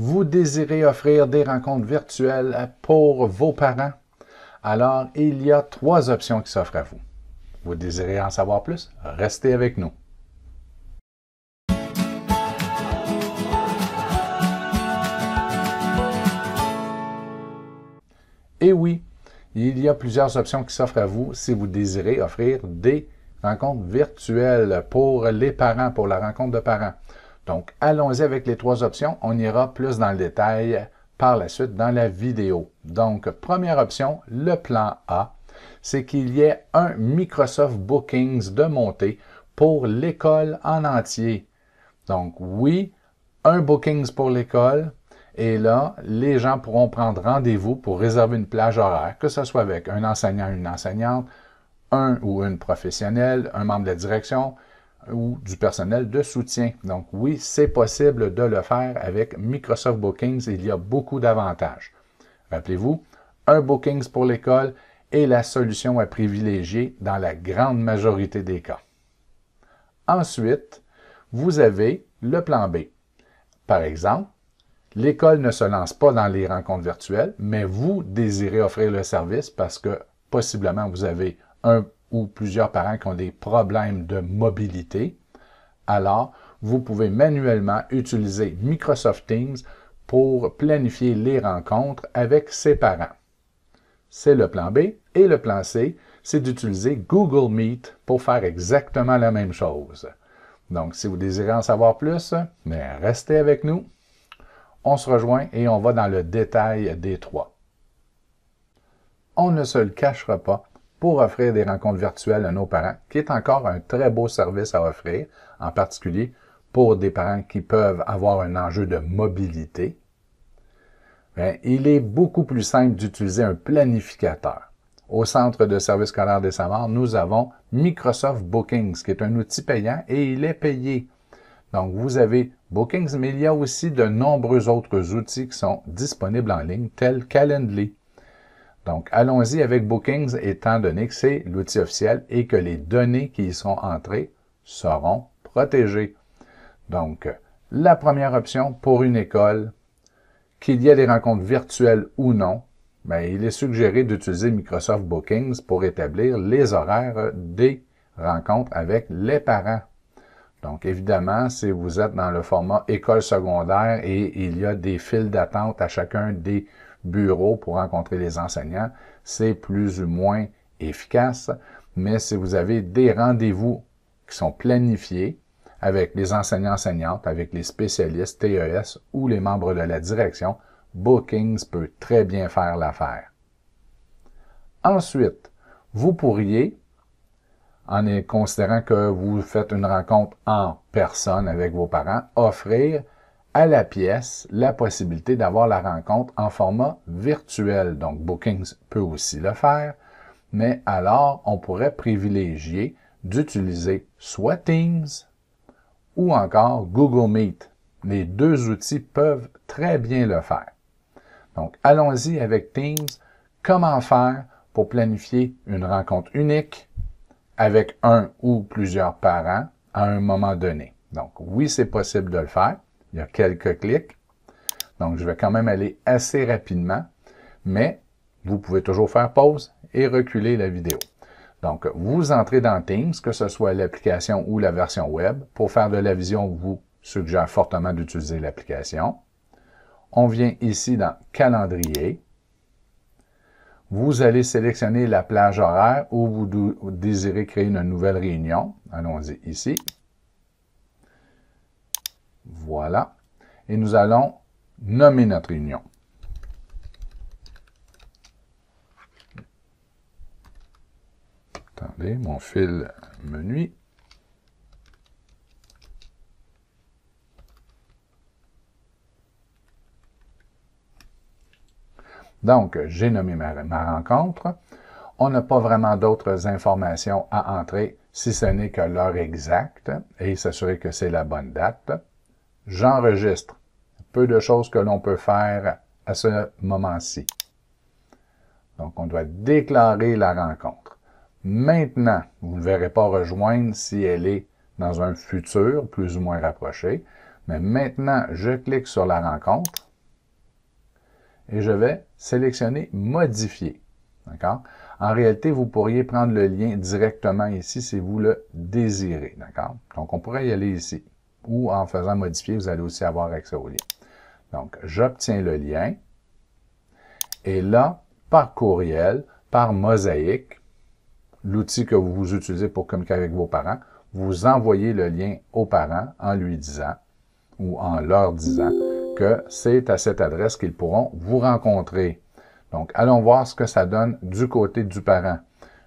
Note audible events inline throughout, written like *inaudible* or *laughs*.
Vous désirez offrir des rencontres virtuelles pour vos parents? Alors, il y a trois options qui s'offrent à vous. Vous désirez en savoir plus? Restez avec nous. Et oui, il y a plusieurs options qui s'offrent à vous si vous désirez offrir des rencontres virtuelles pour les parents, pour la rencontre de parents. Donc, allons-y avec les trois options. On ira plus dans le détail par la suite dans la vidéo. Donc, première option, le plan A, c'est qu'il y ait un Microsoft Bookings de montée pour l'école en entier. Donc, oui, un Bookings pour l'école. Et là, les gens pourront prendre rendez-vous pour réserver une plage horaire, que ce soit avec un enseignant, une enseignante, un ou une professionnelle, un membre de la direction, ou du personnel de soutien. Donc oui, c'est possible de le faire avec Microsoft Bookings. Il y a beaucoup d'avantages. Rappelez-vous, un Bookings pour l'école est la solution à privilégier dans la grande majorité des cas. Ensuite, vous avez le plan B. Par exemple, l'école ne se lance pas dans les rencontres virtuelles, mais vous désirez offrir le service parce que possiblement vous avez un ou plusieurs parents qui ont des problèmes de mobilité, alors vous pouvez manuellement utiliser Microsoft Teams pour planifier les rencontres avec ses parents. C'est le plan B. Et le plan C, c'est d'utiliser Google Meet pour faire exactement la même chose. Donc, si vous désirez en savoir plus, ben, restez avec nous. On se rejoint et on va dans le détail des trois. On ne se le cachera pas, pour offrir des rencontres virtuelles à nos parents, qui est encore un très beau service à offrir, en particulier pour des parents qui peuvent avoir un enjeu de mobilité. il est beaucoup plus simple d'utiliser un planificateur. Au Centre de services scolaires des savoirs, nous avons Microsoft Bookings, qui est un outil payant et il est payé. Donc, vous avez Bookings, mais il y a aussi de nombreux autres outils qui sont disponibles en ligne, tels Calendly, donc, allons-y avec Bookings, étant donné que c'est l'outil officiel et que les données qui y sont entrées seront protégées. Donc, la première option pour une école, qu'il y ait des rencontres virtuelles ou non, mais ben, il est suggéré d'utiliser Microsoft Bookings pour établir les horaires des rencontres avec les parents. Donc, évidemment, si vous êtes dans le format école secondaire et il y a des files d'attente à chacun des bureau pour rencontrer les enseignants. C'est plus ou moins efficace, mais si vous avez des rendez-vous qui sont planifiés avec les enseignants-enseignantes, avec les spécialistes TES ou les membres de la direction, Bookings peut très bien faire l'affaire. Ensuite, vous pourriez, en considérant que vous faites une rencontre en personne avec vos parents, offrir à la pièce la possibilité d'avoir la rencontre en format virtuel. Donc Bookings peut aussi le faire, mais alors on pourrait privilégier d'utiliser soit Teams ou encore Google Meet. Les deux outils peuvent très bien le faire. Donc allons-y avec Teams. Comment faire pour planifier une rencontre unique avec un ou plusieurs parents à un moment donné? Donc oui, c'est possible de le faire. Il y a quelques clics. Donc, je vais quand même aller assez rapidement, mais vous pouvez toujours faire pause et reculer la vidéo. Donc, vous entrez dans Teams, que ce soit l'application ou la version web. Pour faire de la vision, vous suggère fortement d'utiliser l'application. On vient ici dans Calendrier. Vous allez sélectionner la plage horaire où vous désirez créer une nouvelle réunion. Allons-y ici. Voilà. Et nous allons nommer notre réunion. Attendez, mon fil me nuit. Donc, j'ai nommé ma, rencontre. On n'a pas vraiment d'autres informations à entrer, si ce n'est que l'heure exacte et s'assurer que c'est la bonne date j'enregistre. Peu de choses que l'on peut faire à ce moment-ci. Donc, on doit déclarer la rencontre. Maintenant, vous ne verrez pas rejoindre si elle est dans un futur plus ou moins rapproché. Mais maintenant, je clique sur la rencontre et je vais sélectionner Modifier. D'accord? En réalité, vous pourriez prendre le lien directement ici si vous le désirez. D'accord? Donc, on pourrait y aller ici ou en faisant modifier, vous allez aussi avoir accès au lien. Donc, j'obtiens le lien. Et là, par courriel, par mosaïque, l'outil que vous utilisez pour communiquer avec vos parents, vous envoyez le lien aux parents en lui disant ou en leur disant que c'est à cette adresse qu'ils pourront vous rencontrer. Donc, allons voir ce que ça donne du côté du parent.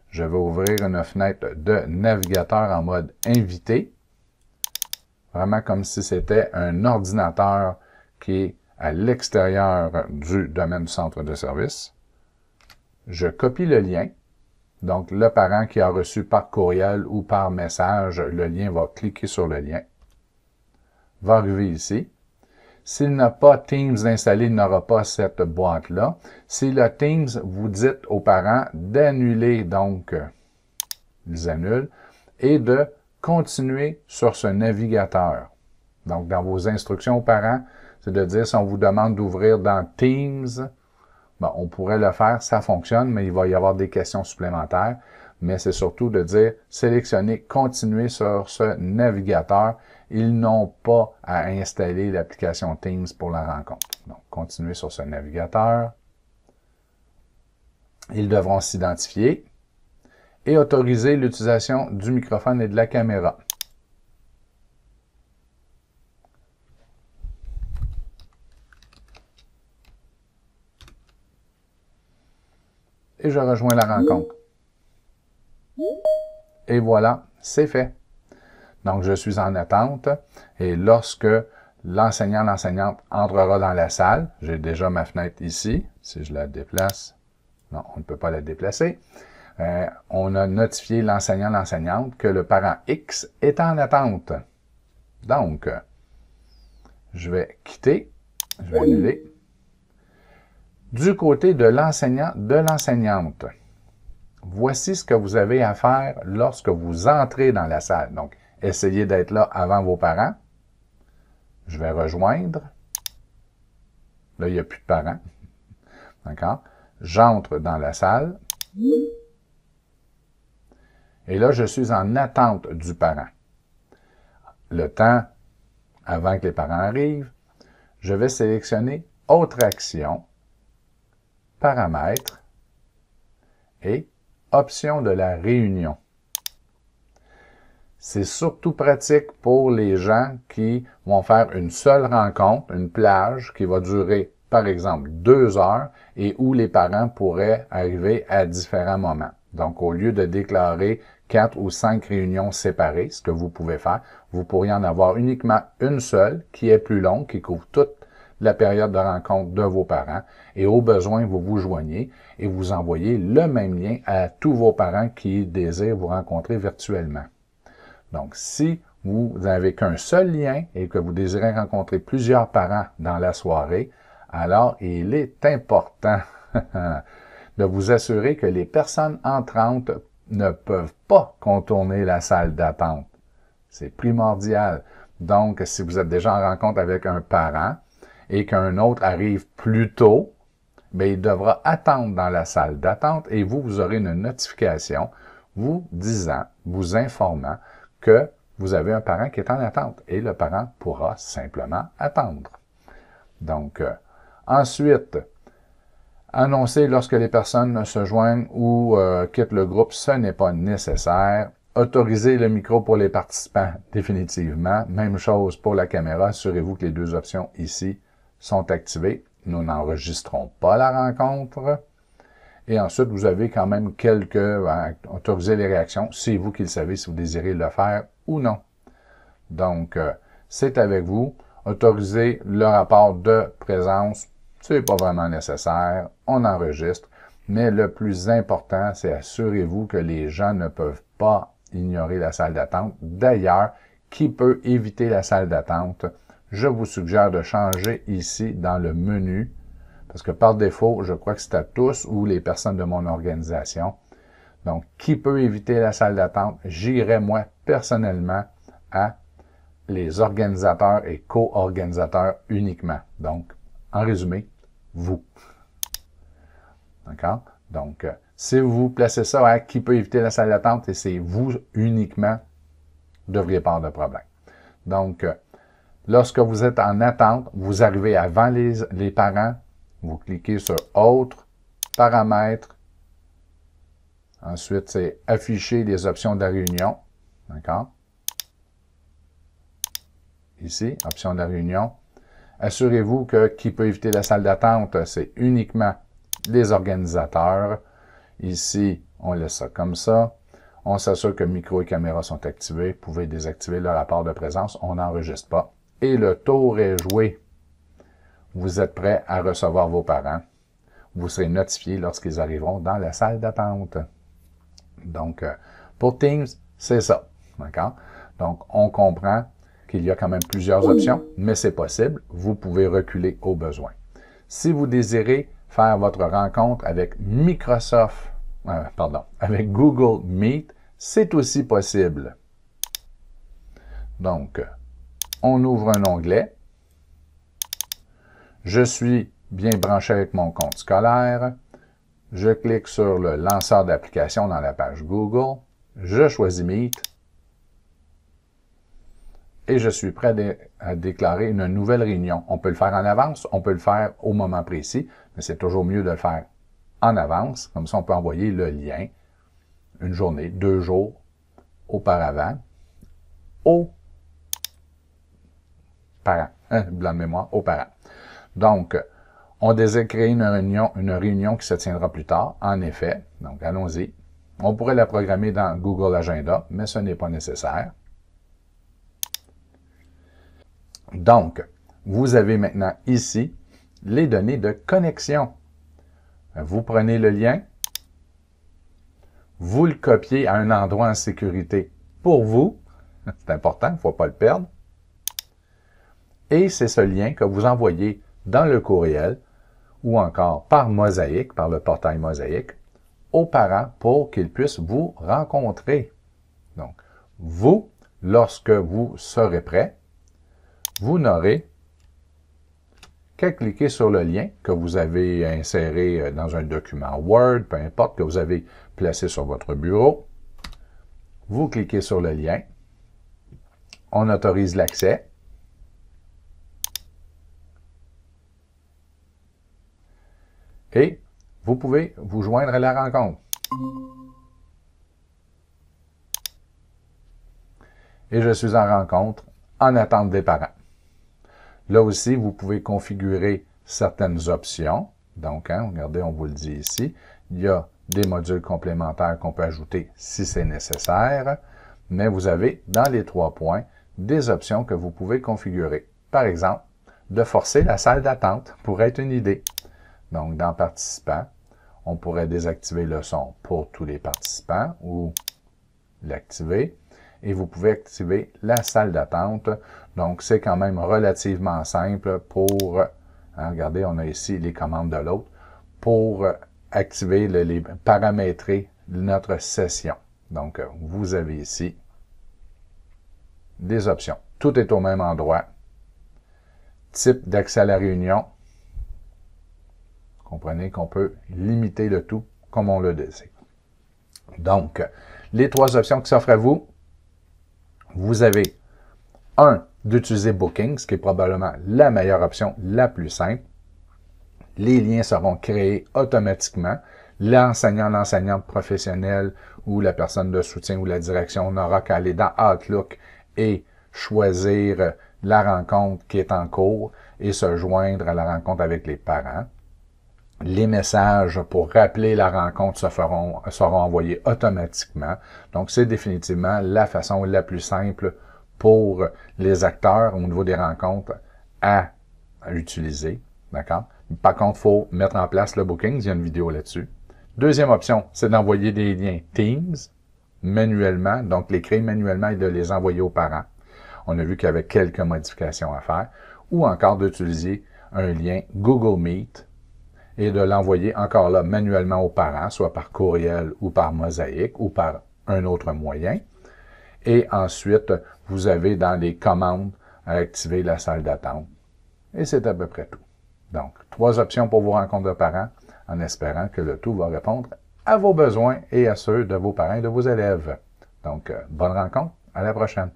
Je vais ouvrir une fenêtre de navigateur en mode invité vraiment comme si c'était un ordinateur qui est à l'extérieur du domaine du centre de service. Je copie le lien. Donc, le parent qui a reçu par courriel ou par message le lien va cliquer sur le lien, va arriver ici. S'il n'a pas Teams installé, il n'aura pas cette boîte-là. Si le Teams, vous dites aux parents d'annuler, donc, euh, ils annulent, et de continuez sur ce navigateur. Donc, dans vos instructions aux parents, c'est de dire si on vous demande d'ouvrir dans Teams, ben, on pourrait le faire, ça fonctionne, mais il va y avoir des questions supplémentaires. Mais c'est surtout de dire sélectionnez, continuez sur ce navigateur. Ils n'ont pas à installer l'application Teams pour la rencontre. Donc, continuez sur ce navigateur. Ils devront s'identifier et autoriser l'utilisation du microphone et de la caméra. Et je rejoins la rencontre. Et voilà, c'est fait. Donc, je suis en attente et lorsque l'enseignant, l'enseignante entrera dans la salle, j'ai déjà ma fenêtre ici, si je la déplace, non, on ne peut pas la déplacer, euh, on a notifié l'enseignant, l'enseignante que le parent X est en attente. Donc, je vais quitter, je vais annuler. Du côté de l'enseignant, de l'enseignante, voici ce que vous avez à faire lorsque vous entrez dans la salle. Donc, essayez d'être là avant vos parents. Je vais rejoindre. Là, il n'y a plus de parents. D'accord? J'entre dans la salle. Et là, je suis en attente du parent. Le temps avant que les parents arrivent, je vais sélectionner Autre action, Paramètres et Option de la réunion. C'est surtout pratique pour les gens qui vont faire une seule rencontre, une plage qui va durer par exemple deux heures et où les parents pourraient arriver à différents moments. Donc, au lieu de déclarer quatre ou cinq réunions séparées, ce que vous pouvez faire. Vous pourriez en avoir uniquement une seule qui est plus longue, qui couvre toute la période de rencontre de vos parents et au besoin, vous vous joignez et vous envoyez le même lien à tous vos parents qui désirent vous rencontrer virtuellement. Donc, si vous n'avez qu'un seul lien et que vous désirez rencontrer plusieurs parents dans la soirée, alors il est important *laughs* de vous assurer que les personnes entrantes ne peuvent pas contourner la salle d'attente. C'est primordial. Donc, si vous êtes déjà en rencontre avec un parent et qu'un autre arrive plus tôt, bien, il devra attendre dans la salle d'attente et vous, vous aurez une notification vous disant, vous informant que vous avez un parent qui est en attente et le parent pourra simplement attendre. Donc, euh, ensuite, Annoncer lorsque les personnes se joignent ou euh, quittent le groupe, ce n'est pas nécessaire. Autoriser le micro pour les participants, définitivement. Même chose pour la caméra. Assurez-vous que les deux options ici sont activées. Nous n'enregistrons pas la rencontre. Et ensuite, vous avez quand même quelques... Euh, autoriser les réactions. C'est vous qui le savez si vous désirez le faire ou non. Donc, euh, c'est avec vous. Autoriser le rapport de présence ce n'est pas vraiment nécessaire, on enregistre, mais le plus important, c'est assurez-vous que les gens ne peuvent pas ignorer la salle d'attente. D'ailleurs, qui peut éviter la salle d'attente? Je vous suggère de changer ici dans le menu, parce que par défaut, je crois que c'est à tous ou les personnes de mon organisation. Donc, qui peut éviter la salle d'attente? J'irai moi personnellement à les organisateurs et co-organisateurs uniquement. Donc, en résumé, vous. D'accord? Donc, euh, si vous placez ça qui peut éviter la salle d'attente et c'est vous uniquement, vous devriez pas avoir de problème. Donc, euh, lorsque vous êtes en attente, vous arrivez avant les, parents, vous cliquez sur Autres, Paramètres. Ensuite, c'est Afficher les options de la réunion. D'accord? Ici, Options de la réunion assurez-vous que qui peut éviter la salle d'attente, c'est uniquement les organisateurs. Ici, on laisse ça comme ça. On s'assure que micro et caméra sont activés. Vous pouvez désactiver le rapport de présence. On n'enregistre pas. Et le tour est joué. Vous êtes prêt à recevoir vos parents. Vous serez notifié lorsqu'ils arriveront dans la salle d'attente. Donc, euh, pour Teams, c'est ça. D'accord? Donc, on comprend, il y a quand même plusieurs options, mais c'est possible. Vous pouvez reculer au besoin. Si vous désirez faire votre rencontre avec Microsoft, euh, pardon, *laughs* avec Google Meet, c'est aussi possible. Donc, on ouvre un onglet. Je suis bien branché avec mon compte scolaire. Je clique sur le lanceur d'application dans la page Google. Je choisis Meet et je suis prêt à, déclarer une nouvelle réunion. On peut le faire en avance, on peut le faire au moment précis, mais c'est toujours mieux de le faire en avance. Comme ça, on peut envoyer le lien une journée, deux jours auparavant Au parents, blâmez hein, blanc mémoire, aux parents. Donc, on désire créer une réunion, une réunion qui se tiendra plus tard, en effet. Donc, allons-y. On pourrait la programmer dans Google Agenda, mais ce n'est pas nécessaire. Donc, vous avez maintenant ici les données de connexion. Vous prenez le lien, vous le copiez à un endroit en sécurité pour vous. *laughs* C'est important, il ne faut pas le perdre. Et c'est ce lien que vous envoyez dans le courriel ou encore par mosaïque, par le portail mosaïque, aux parents pour qu'ils puissent vous rencontrer. Donc, vous, lorsque vous serez prêt, vous n'aurez qu'à cliquer sur le lien que vous avez inséré euh, dans un document Word, peu importe, que vous avez placé sur votre bureau. Vous cliquez sur le lien. On autorise l'accès. Et vous pouvez vous joindre à la rencontre. Et je suis en rencontre en attente des parents. Là aussi, vous pouvez configurer certaines options. Donc, hein, regardez, on vous le dit ici. Il y a des modules complémentaires qu'on peut ajouter si c'est nécessaire. Mais vous avez, dans les trois points, des options que vous pouvez configurer. Par exemple, de forcer la salle d'attente pourrait être une idée. Donc, dans Participants, on pourrait désactiver le son pour tous les participants ou l'activer et vous pouvez activer la salle d'attente. Donc, c'est quand même relativement simple pour, hein, regardez, on a ici les commandes de l'autre, pour activer, les, paramétrer notre session. Donc, vous avez ici des options. Tout est au même endroit. Type d'accès à la réunion. Comprenez qu'on peut limiter le tout comme on le désire. Donc, les trois options qui s'offrent à vous, vous avez, un, d'utiliser Booking, ce qui est probablement la meilleure option, la plus simple. Les liens seront créés automatiquement. L'enseignant, l'enseignante professionnelle ou la personne de soutien ou la direction n'aura qu'à aller dans Outlook et choisir la rencontre qui est en cours et se joindre à la rencontre avec les parents les messages pour rappeler la rencontre se feront, seront envoyés automatiquement. Donc, c'est définitivement la façon la plus simple pour les acteurs au niveau des rencontres à, utiliser. D'accord? Par contre, il faut mettre en place le booking. Il y a une vidéo là-dessus. Deuxième option, c'est d'envoyer des liens Teams manuellement, donc les créer manuellement et de les envoyer aux parents. On a vu qu'il y avait quelques modifications à faire. Ou encore d'utiliser un lien Google Meet et de l'envoyer encore là manuellement aux parents, soit par courriel ou par mosaïque ou par un autre moyen. Et ensuite, vous avez dans les commandes à activer la salle d'attente. Et c'est à peu près tout. Donc, trois options pour vos rencontres de parents, en espérant que le tout va répondre à vos besoins et à ceux de vos parents et de vos élèves. Donc, euh, bonne rencontre, à la prochaine.